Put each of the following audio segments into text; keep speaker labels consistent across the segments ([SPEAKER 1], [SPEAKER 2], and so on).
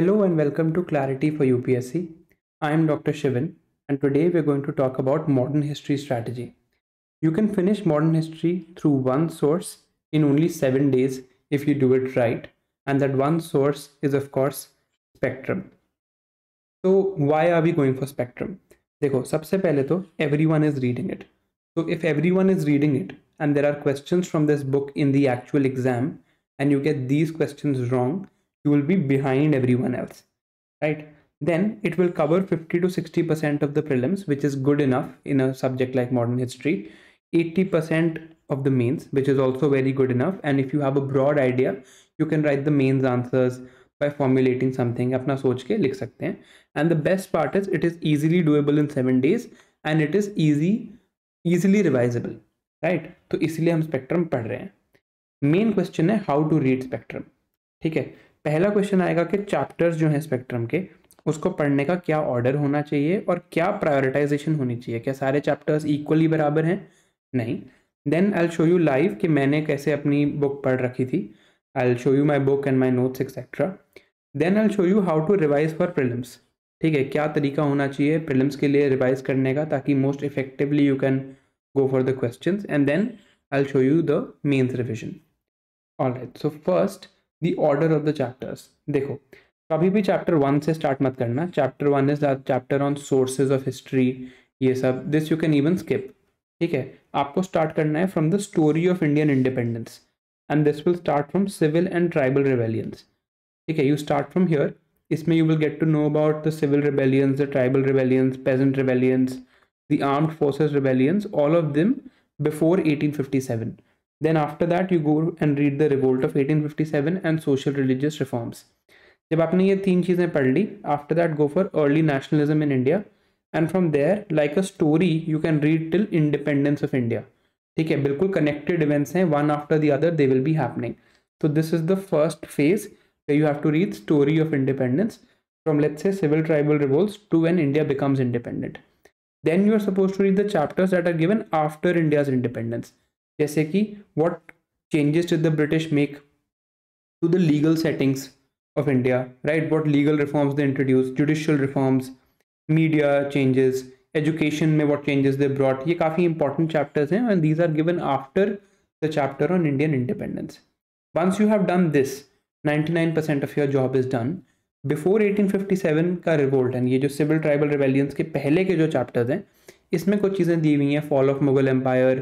[SPEAKER 1] Hello and welcome to Clarity for UPSC. I am Dr. Shivan and today we are going to talk about modern history strategy. You can finish modern history through one source in only 7 days if you do it right and that one source is of course Spectrum. So why are we going for Spectrum? देखो सबसे पहले तो everyone is reading it. So if everyone is reading it and there are questions from this book in the actual exam and you get these questions wrong you will be behind everyone else right then it will cover 50 to 60 percent of the prelims which is good enough in a subject like modern history 80 percent of the mains which is also very good enough and if you have a broad idea you can write the mains answers by formulating something अपना सोच के लिख सकते हैं and the best part is it is easily doable in seven days and it is easy easily revisable right So, इसलिए हम spectrum पढ़ रहे हैं Main question is how to read spectrum. ठीक है पहला क्वेश्चन आएगा कि चैप्टर्स जो हैं स्पेक्ट्रम के उसको पढ़ने का क्या ऑर्डर होना चाहिए और क्या प्रायोरिटाइजेशन होनी चाहिए क्या सारे चैप्टर्स इक्वली बराबर हैं नहीं then I show you live कि मैंने कैसे अपनी बुक पढ़ रखी थी I show you my book and my notes etcetera then I show you how to revise for prelims ठीक है क्या तरीका होना चाहिए प्रिलम्स के लिए रिवाइज करने का ताकि most effectively you can go for the question and then I show you the mains revision all right so first the order of the chapters देखो कभी भी चैप्टर वन से स्टार्ट मत करना chapter one is chapter on sources of history ये सब this you can even skip ठीक है आपको स्टार्ट करना है from the story of Indian independence and this will start from civil and tribal rebellions ठीक है यू स्टार्ट फ्रॉम हियर इसमें you will get to know about the civil rebellions the tribal rebellions peasant rebellions the armed all of them before eighteen fifty 1857 Then after that you go and read the Revolt of 1857 and Social Religious Reforms. जब आपने ये तीन चीज़ें पढ़ ली after that go for early nationalism in India and from there like a story you can read till independence of India ठीक है बिल्कुल कनेक्टेड इवेंट्स हैं one after the other they will be happening so this is the first phase way you have to read story of independence from let's say civil tribal revolts to when India becomes independent. Then you are supposed to read the chapters that are given after India's independence. जैसे कि what changes did the British make to the legal settings of India right what legal reforms they introduce judicial reforms media changes education में what changes they brought ये काफ़ी important chapters हैं and these are given after the chapter on Indian independence once you have done this 99% of your job is done before 1857 का revolt and ये जो civil tribal rebellions के पहले के जो चैप्टर्स हैं इसमें कुछ चीज़ें दी हुई हैं fall of Mughal empire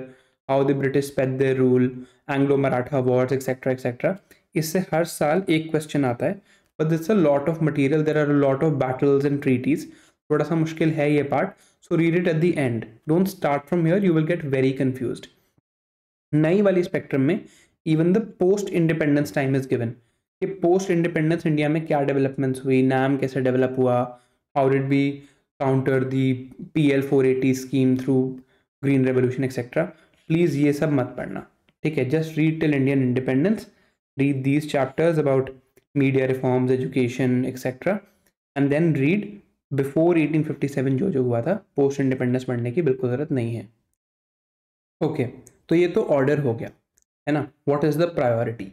[SPEAKER 1] how the British pet the rule Anglo Maratha wars etcetera etcetera इससे हर साल एक क्वेश्चन आता है but that's a lot of material there are lot of battles and treaties थोड़ा सा मुश्किल है ये part so read it at the end don't start from here you will get very confuse नई वाली स्पेक्ट्रम में even the post independence time is given कि post independence India में क्या डेवलपमेंट्स हुई नाम कैसे डेवलप हुआ how did be counter the P L four eighty scheme through green revolution etcetera please ये सब मत पढ़ना ठीक है just read till Indian independence read these chapters about media reforms education etcetera and then read before 1857 जो जो हुआ था पोस्ट इंडिपेंडेंस पढ़ने की बिल्कुल ज़रूरत नहीं है ओके okay, तो ये तो ऑर्डर हो गया है ना वॉट इज़ द प्रायोरिटी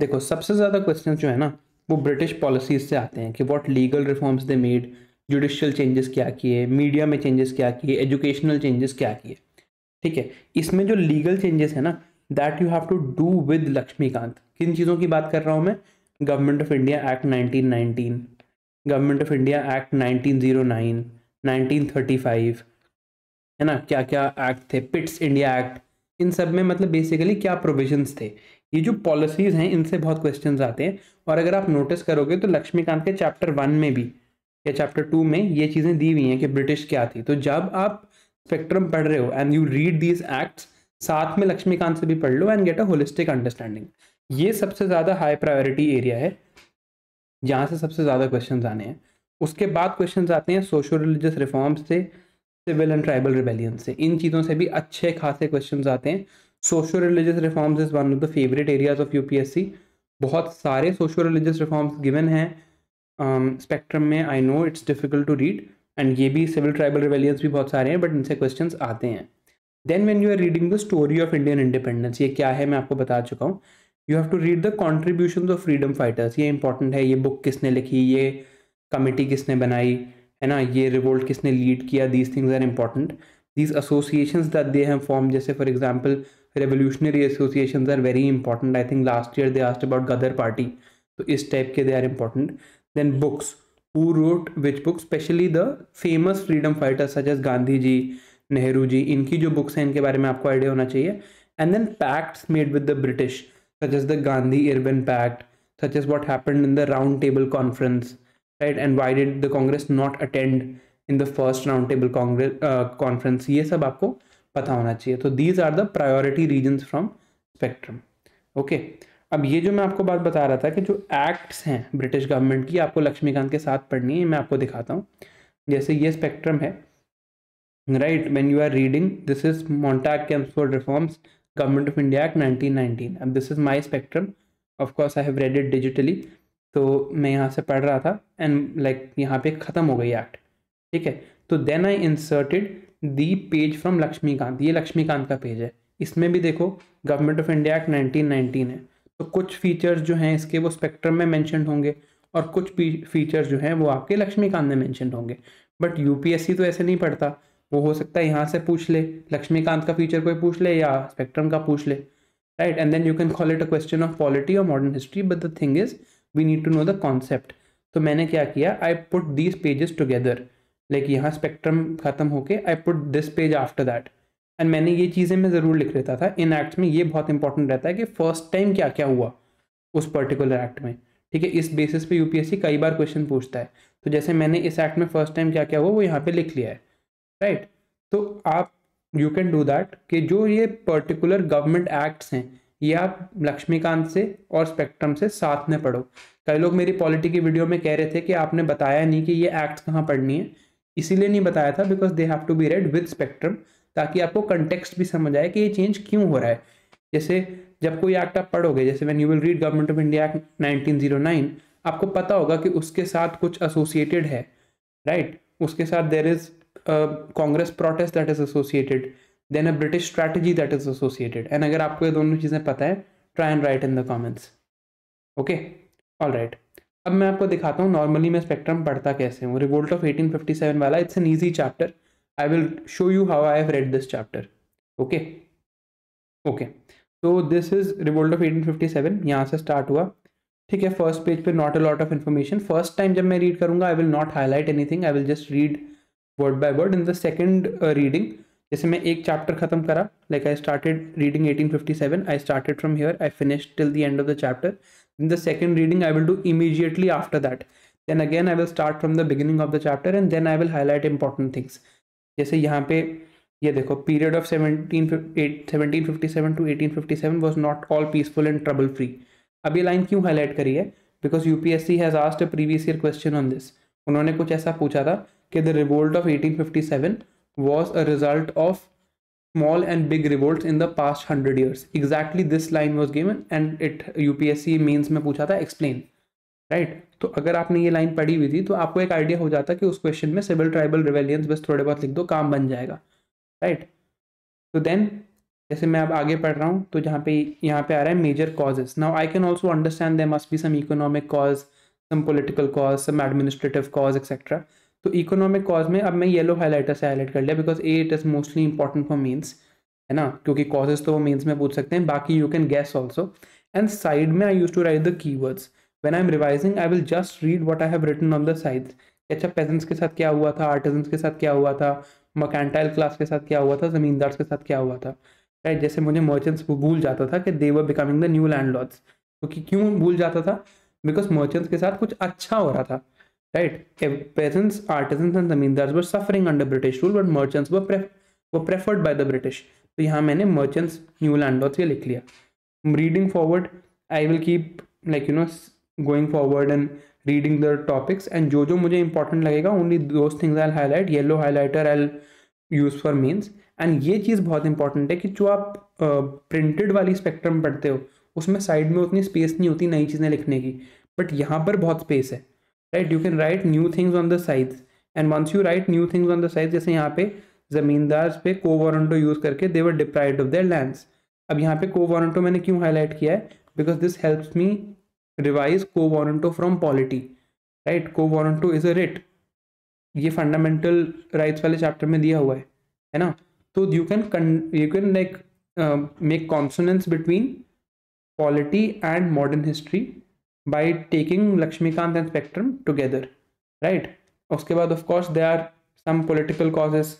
[SPEAKER 1] देखो सबसे ज़्यादा क्वेश्चन जो है ना वो ब्रिटिश पॉलिसीज से आते हैं कि what legal reforms they made judicial changes क्या किए मीडिया में चेंजेस क्या किए एजुकेशनल चेंजेस क्या किए ठीक है इसमें जो लीगल चेंजेस है ना that you have to do with Laxmikant किन चीज़ों की बात कर रहा हूँ मैं government of India act 1919 government of India act 1909 1935 है ना क्या क्या एक्ट थे पिट्स इंडिया एक्ट इन सब में मतलब बेसिकली क्या प्रोविजंस थे ये जो पॉलिसीज़ हैं इनसे बहुत क्वेश्चन आते हैं और अगर आप नोटिस करोगे तो लक्ष्मीकांत के चैप्टर वन में भी या चैप्टर टू में ये चीज़ें दी हुई हैं कि ब्रिटिश क्या थी तो जब आप स्पेक्ट्रम पढ़ रहे हो and you read these acts साथ में लक्ष्मीकांत से भी पढ़ लो and get a holistic understanding ये सबसे ज़्यादा हाई प्रायोरिटी एरिया है जहाँ से सबसे ज़्यादा क्वेश्चन आने हैं उसके बाद क्वेश्चन आते हैं सोशो रिलीजियस रिफॉर्म्स से सिविल एंड ट्राइबल रिबेलियन से इन चीज़ों से भी अच्छे खासे क्वेश्चन आते हैं socio religious reforms is one of the favourite areas of you बहुत सारे सोशो रिलीजियस रिफॉर्म्स गिवन हैं स्पेक्ट्रम um, में I know it's difficult to read and ये भी सिविल ट्राइबल रिवेलियंस भी बहुत सारे हैं बट इनसे क्वेश्चन आते हैं then when you are reading the story of Indian independence ये क्या है मैं आपको बता चुका हूँ you have to read the contribution of freedom fighters ये इंपॉर्टेंट है ये बुक किसने लिखी ये कमेटी किसने बनाई है ना ये रिवोल्ट किसने लीड किया these things are important these association that they have form जैसे for example revolutionary association are very important I think last year they asked about Ghadar party तो इस टाइप के they are important then books who wrote which books, especially the famous freedom fighters such as Gandhi ji, Nehru ji इनकी जो books हैं इनके बारे में आपको आइडिया होना चाहिए and then pacts made with the British such as the Gandhi Irwin pact such as what happened in the round table conference right and why did the Congress not attend in the first round table Congress conference ये सब आपको पता होना चाहिए तो these are the priority reasons from spectrum okay अब ये जो मैं आपको बात बता रहा था कि जो एक्ट्स हैं ब्रिटिश गवर्नमेंट की आपको लक्ष्मीकांत के साथ पढ़नी है मैं आपको दिखाता हूँ जैसे ये स्पेक्ट्रम है right when you are reading this is Montagu कैम्स for reforms government of India act nineteen अब this is my spectrum of course I have read it digitally तो मैं यहाँ से पढ़ रहा था एंड लाइक like, यहाँ पे ख़त्म हो गई एक्ट ठीक है तो then I inserted the page from Laxmikant ये लक्ष्मीकांत का पेज है इसमें भी देखो गवर्नमेंट ऑफ इंडिया एक्ट 1919 है तो कुछ फीचर्स जो हैं इसके वो स्पेक्ट्रम में मैंशनड होंगे और कुछ फीचर्स जो हैं वो आपके लक्ष्मीकांत में मैंशनड होंगे बट यूपीएससी तो ऐसे नहीं पढ़ता वो हो सकता है यहाँ से पूछ ले लक्ष्मीकांत का फीचर कोई पूछ ले या स्पेक्ट्रम का पूछ ले right and then you can call it a question of polity और modern history but the thing is we need to know the concept तो मैंने क्या किया I put these pages together like यहाँ स्पेक्ट्रम खत्म होके I put this page after that and मैंने ये चीज़ें मैं ज़रूर लिख लेता था इन एक्ट में ये बहुत इंपॉर्टेंट रहता है कि फर्स्ट टाइम क्या क्या हुआ उस पर्टिकुलर एक्ट में ठीक है इस बेसिस पे यूपीएससी कई बार क्वेश्चन पूछता है तो जैसे मैंने इस एक्ट में फर्स्ट टाइम क्या क्या हुआ वो यहाँ पे लिख लिया है राइट तो आप यू कैन डू दैट कि जो ये पर्टिकुलर गवर्नमेंट एक्ट्स हैं ये आप लक्ष्मीकांत से और स्पेक्ट्रम से साथ में पढ़ो कई लोग मेरी पॉलिटी की वीडियो में कह रहे थे कि आपने बताया नहीं कि ये एक्ट कहाँ पढ़नी है इसीलिए नहीं बताया था because they have to be read with spectrum ताकि आपको कंटेक्स्ट भी समझ आए कि ये चेंज क्यों हो रहा है जैसे जब कोई एक्ट आप पढ़ोगे जैसे when you will read government of India act nineteen आपको पता होगा कि उसके साथ कुछ एसोसिएटेड है राइट right? उसके साथ there is Congress protest that is associated then a British strategy that is associated and अगर आपको ये दोनों चीज़ें पता है try and write in the comments okay all right अब मैं आपको दिखाता हूँ नॉर्मली मैं स्पेक्ट्रम पढ़ता कैसे हूँ रिवोल्ट ऑफ 1857 वाला it's an easy chapter I will show you how I have read this chapter. Okay. Okay. So this is Revolt of 1857. Here start. Okay. First page, pe not a lot of information. First time when I read, karunga, I will not highlight anything. I will just read word by word. In the second uh, reading, जैसे मैं एक chapter खत्म करा, like I started reading 1857, I started from here, I finished till the end of the chapter. In the second reading, I will do immediately after that. Then again, I will start from the beginning of the chapter and then I will highlight important things. जैसे यहाँ पे ये देखो period of seventeen seventeen fifty seven to eighteen fifty seven was not all peaceful and trouble free अब ये line क्यों highlight करी है because U P S C has asked a previous year question on this उन्होंने कुछ ऐसा पूछा था कि the revolt of eighteen fifty seven was a result of small and big revolt in the past hundred years exactly this line was given and it U P S C mains में पूछा था explain right तो अगर आपने ये line पढ़ी हुई थी तो आपको एक आइडिया हो जाता कि उस क्वेश्चन में सिविल ट्राइबल रिवेलियंस बस थोड़े बहुत लिख दो काम बन जाएगा राइट तो देन जैसे मैं अब आगे पढ़ रहा हूँ तो जहाँ पे यहाँ पे आ रहा है major causes now I can also understand they must be some economic cause some political cause some administrative cause etcetera तो इकोनॉमिक कॉज में अब मैं येलो हाईलाइटर से हाईलाइट कर लिया because uh it is mostly important for mains है ना क्योंकि कॉजेज तो वो मीन्स में पूछ सकते हैं बाकी you can guess also and side में I use to write the keywords when I'm revising, I will just read what I have written on the sides. अच्छा peasants के साथ क्या हुआ था artisans के साथ क्या हुआ था mercantile class के साथ क्या हुआ था जमींदार के साथ क्या हुआ था राइट right? जैसे मुझे मर्चेंट्स भूल जाता था कि they were becoming the new landlords क्योंकि क्यों भूल जाता था बिकॉज मर्चेंट्स के साथ कुछ अच्छा हो रहा था right peasants artisans and zamindars were suffering under British rule but merchants were preferred by the British तो यहाँ मैंने मर्चेंट्स न्यू लैंड लॉर्ड्स ये लिख लिया reading forward I will keep like you know going forward and reading the topics and जो जो मुझे important लगेगा only those things I highlight yellow highlighter I use for mains and ये चीज़ बहुत इंपॉर्टेंट है कि जो आप प्रिंटेड uh, वाली स्पेक्ट्रम पढ़ते हो उसमें साइड में उतनी स्पेस नहीं होती नई चीज़ें लिखने की बट यहाँ पर बहुत स्पेस है right you can write new things on the sides and once you write new things on the sides जैसे यहाँ पे ज़मींदार पे को वारंटो यूज़ करके they were deprived of their land अब यहाँ पे को वारंटो मैंने क्यों हाईलाइट किया है because this helps me revise quo warranto from polity right quo warranto is a writ ये फंडामेंटल राइट्स वाले चैप्टर में दिया हुआ है है ना तो you can you can like make consonance between polity and modern history by taking Laxmikanth and Spectrum together right उसके बाद of course they are some political causes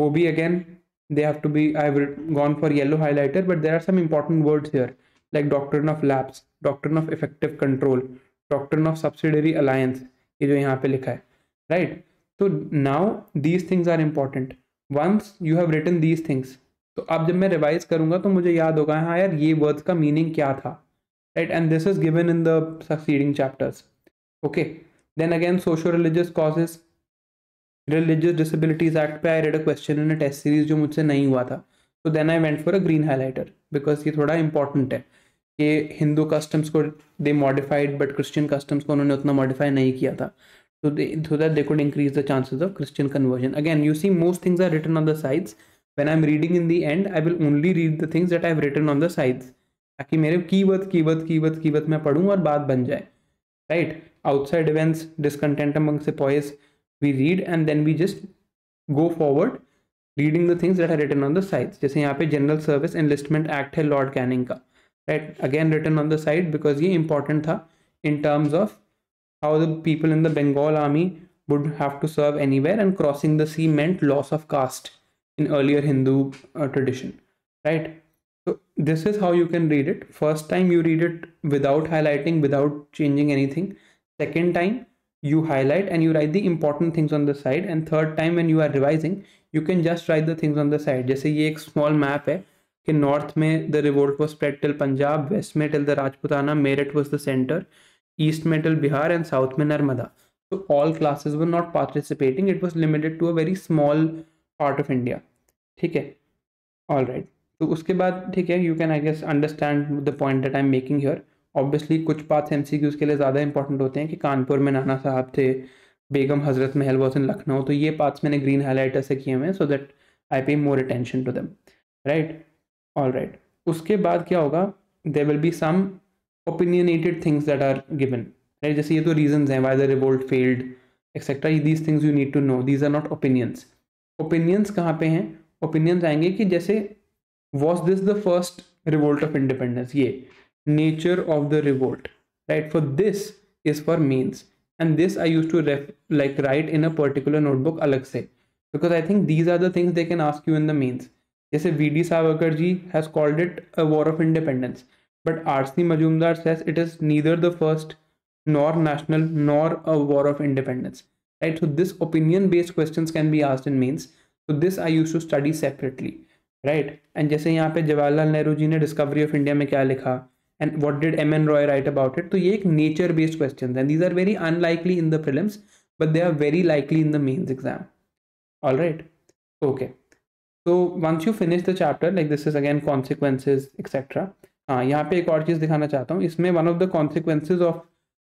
[SPEAKER 1] वो भी again they have to be I gone for yellow highlighter but there are some important words here like doctrine of lapse doctrine of effective control doctrine of subsidiary alliance ये जो यहाँ पे लिखा है right तो now these things are important once you have written these things तो अब जब मैं रिवाइज करूंगा तो मुझे याद होगा हाँ यार ये वर्ड्स का मीनिंग क्या था right and this is given in the succeeding chapters okay then again socio religious causes religious disabilities act पे I read a question in a test series जो मुझसे नहीं हुआ था तो then I went for a green highlighter because ये थोड़ा important है कि हिंदू कस्टम्स को they modified but Christian customs को उन्होंने उतना मॉडिफाई नहीं किया था तो so that they could increase the increase of Christian conversion Christian you see most things are things on the sides the I am reading in the end I will only read the things things I I've written on the sides ताकि मेरे कीवर्थ कीवर्थ कीवर्थ कीवर्थ मैं पढ़ूँ और बात बन जाए right outside events discontent among sepoys we read and then we just go forward reading the things that are written on the sides जैसे यहाँ पे जनरल सर्विस एनलिस्टमेंट एक्ट है लॉर्ड कैनिंग का right again written on the side because ye important tha in terms of how the people in the bengal army would have to serve anywhere and crossing the sea meant loss of caste in earlier hindu uh, tradition right so this is how you can read it first time you read it without highlighting without changing anything second time you highlight and you write the important things on the side and third time when you are revising you can just write the things on the side जैसे ये एक small map कि north में the revolt was spread till Punjab west में till the Rajputana Meerut was the centre east में till Bihar and south में Narmada so all classes were not participating it was limited to a very small part of India ठीक है all right right तो उसके बाद ठीक है you can I guess understand the point that I am making your obviously कुछ पाथ M C Qs के लिए ज़्यादा इंपॉर्टेंट होते हैं कि कानपुर में नाना साहब थे बेगम हजरत महल वॉज इन लखनऊ तो ये पाथ्स मैंने ग्रीन हाईलाइटर से किए हुए हैं सो that I pay more attention to them right all right उसके बाद क्या होगा they will be some opinionated things that are given right जैसे ये तो रीजन हैं why the revolt failed etcetera these things you need to know these are not opinions opinions कहाँ पे हैं ओपिनियंस आएंगे कि जैसे was this the first revolt of independence ये nature of the revolt right for this is for mains and this I use to ref like write in a particular notebook अलग से because I think these are the things they can ask you in the mains Yes, V.D. Savarkarji has called it a war of independence, but R.C. Majumdar says it is neither the first nor national nor a war of independence. Right, so these opinion based questions can be asked in mains. So this I used to study separately. Right, and जैसे यहाँ पे जवाहरलाल नेहरू जी ने discovery of India में क्या and what did M.N. Roy write about it? तो ये nature based questions and these are very unlikely in the prelims but they are very likely in the mains exam. All right, okay. तो once you finish the chapter like this is again consequences etcetera हाँ यहाँ पे एक और चीज़ दिखाना चाहता हूँ इसमें one of the consequences of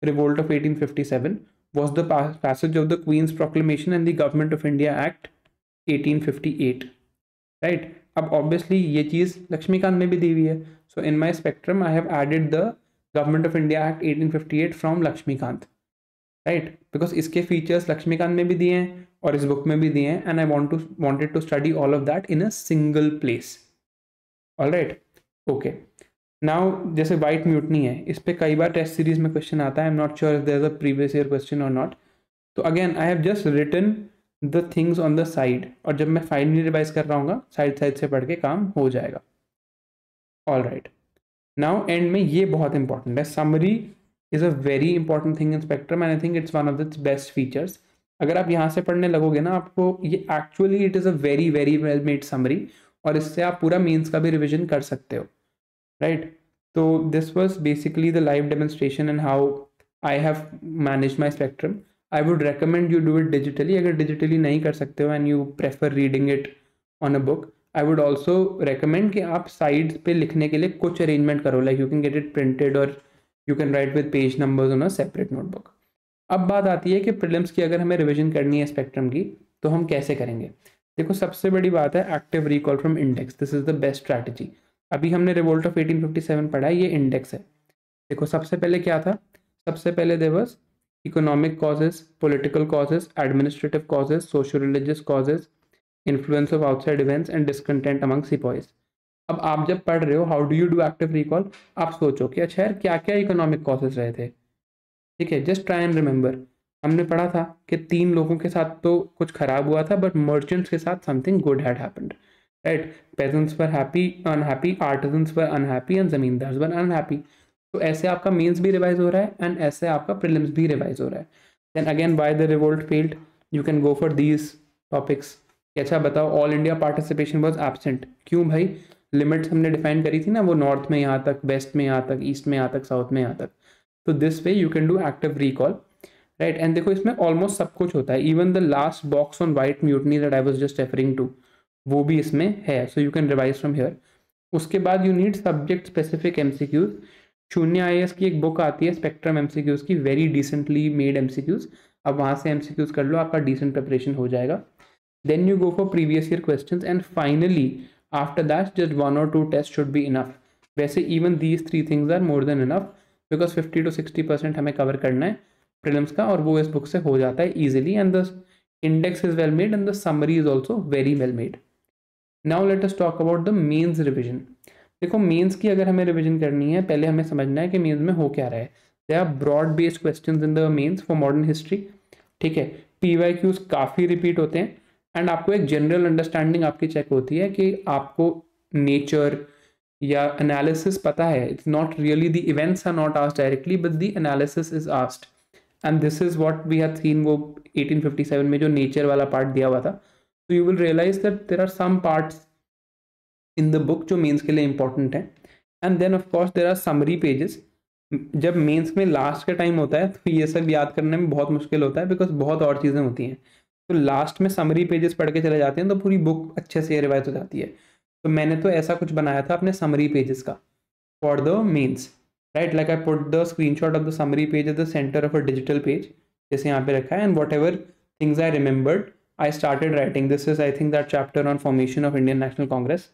[SPEAKER 1] revolt of 1857 passage of the Queen's proclamation and the Government of India Act eighteen fifty eight right अब ऑब्वियसली ये चीज़ लक्ष्मीकांत में भी दी हुई है so in my Spectrum I have added the Government of India Act eight from Laxmikanth right because इसके features Laxmikanth में भी दिए हैं और इस बुक में भी दिए हैं and I want to wanted to study all of that in a single place all right okay now जैसे वाइट म्यूटनी है इस पर कई बार टेस्ट सीरीज में क्वेश्चन आता है I am not sure there a previous year question or not तो again I have just written the things on the side और जब मैं फाइनली रिवाइज कर रहा हूँ साइड साइड से पढ़ के काम हो जाएगा ऑल राइट नाउ एंड में ये बहुत इंपॉर्टेंट है summary is a very important thing in Spectrum and I think it's one of the best features अगर आप यहाँ से पढ़ने लगोगे ना आपको ये actually it is a very very well made summary और इससे आप पूरा मेन्स का भी रिविजन कर सकते हो राइट right? तो this was basically the live demonstration and how I have manage my Spectrum I would recommend you do it digitally अगर डिजिटली नहीं कर सकते हो and you prefer reading it on a book I would also recommend कि आप side पे लिखने के लिए कुछ अरेंजमेंट करो like you can get it printed और you can write with page numbers on a separate notebook अब बात आती है कि प्रिलिम्स की अगर हमें रिविजन करनी है स्पेक्ट्रम की तो हम कैसे करेंगे देखो सबसे बड़ी बात है active recall from index this is the best strategy अभी हमने रिवोल्ट ऑफ 1857 पढ़ा है ये इंडेक्स है देखो सबसे पहले क्या था सबसे पहले देवस economic causes political causes administrative causes socio religious causes influence of outside events and discontent among sepoys अब आप जब पढ़ रहे हो how do you do active recall आप सोचो कि अच्छा यार क्या क्या इकोनॉमिक कॉजेज रहे थे ठीक है जस्ट ट्राई एंड रिमेंबर हमने पढ़ा था कि तीन लोगों के साथ तो कुछ खराब हुआ था बट मर्चेंट्स के साथ something good had happened right peasants पर हैप्पी अनहैप्पी आर्टिजन्स पर अनहैप्पी एंड जमींदार्स पर अनहैप्पी तो ऐसे आपका मेन्स भी रिवाइज हो रहा है एंड ऐसे आपका प्रिलिम्स भी रिवाइज हो रहा है then again by the revolt failed you can go for these topics अच्छा बताओ all India participation was absent क्यों भाई लिमिट्स हमने डिफाइन करी थी ना वो नॉर्थ में यहाँ तक वेस्ट में यहाँ तक ईस्ट में यहाँ तक साउथ में यहाँ तक तो this way you can do active recall right and देखो इसमें ऑलमोस्ट सब कुछ होता है even the last box on white mutiny that I was just referring to वो भी इसमें है so you can revise from here उसके बाद यू नीड सब्जेक्ट स्पेसिफिक एम शून्य आई की एक बुक आती है स्पेक्ट्रम एम की वेरी डिसेंटली मेड एम अब वहाँ से एम कर लो आपका डिसेंट प्रिपरेशन हो जाएगा then you go for previous year question and finally after that just one और two test should be enough वैसे even these three things are more than enough because fifty to sixty percent हमें cover करना है prelims का और वो इस book से हो जाता है easily and the index is well made and the summary is also very well made now let's talk about the mains revision देखो मेन्स की अगर हमें रिविजन करनी है पहले हमें समझना है कि मेन्स में हो क्या रहा है they are broad based question in the mains for modern history ठीक है पी वाई क्यूज काफ़ी रिपीट होते हैं एंड आपको एक जनरल अंडरस्टैंडिंग आपकी चेक होती है कि आपको नेचर या एनालिसिस पता है it's not really the events are not asked directly but the analysis is asked and this is what we have seen वो 1857 में जो नेचर वाला पार्ट दिया हुआ था तो you will realize that there are some parts in the book जो mains के लिए इंपॉर्टेंट है and then of course there are summary pages जब मेंस में लास्ट का टाइम होता है तो ये सब याद करने में बहुत मुश्किल होता है बिकॉज बहुत और चीज़ें होती हैं तो लास्ट में समरी पेजेस पढ़ के चले जाते हैं तो पूरी बुक अच्छे से रिवाइज हो जाती है तो मैंने तो ऐसा कुछ बनाया था अपने समरी पेजेस का for the mains right like I put the screenshot of the summary page at the center of a digital page जैसे यहाँ पे रखा है and whatever things I remembered I started writing this is I think that chapter on formation of Indian National Congress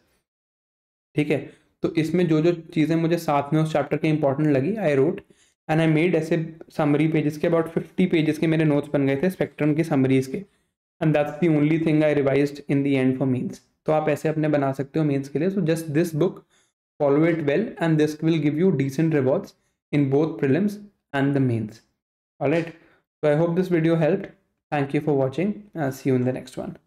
[SPEAKER 1] ठीक है तो इसमें जो जो चीज़ें मुझे साथ में उस चैप्टर के इंपॉर्टेंट लगी I wrote and I made ऐसे समरी पेजेस के अबाउट फिफ्टी पेजेस के मेरे नोट्स बन गए थे स्पेक्ट्रम के समरीज के and that's the only thing I revise in the end for mains तो आप ऐसे अपने बना सकते हो मेन्स के लिए so just this book follow it well and this will give you decent rewards in both prelims and the mains all right so I hope this video help thank you for watching see you in the next one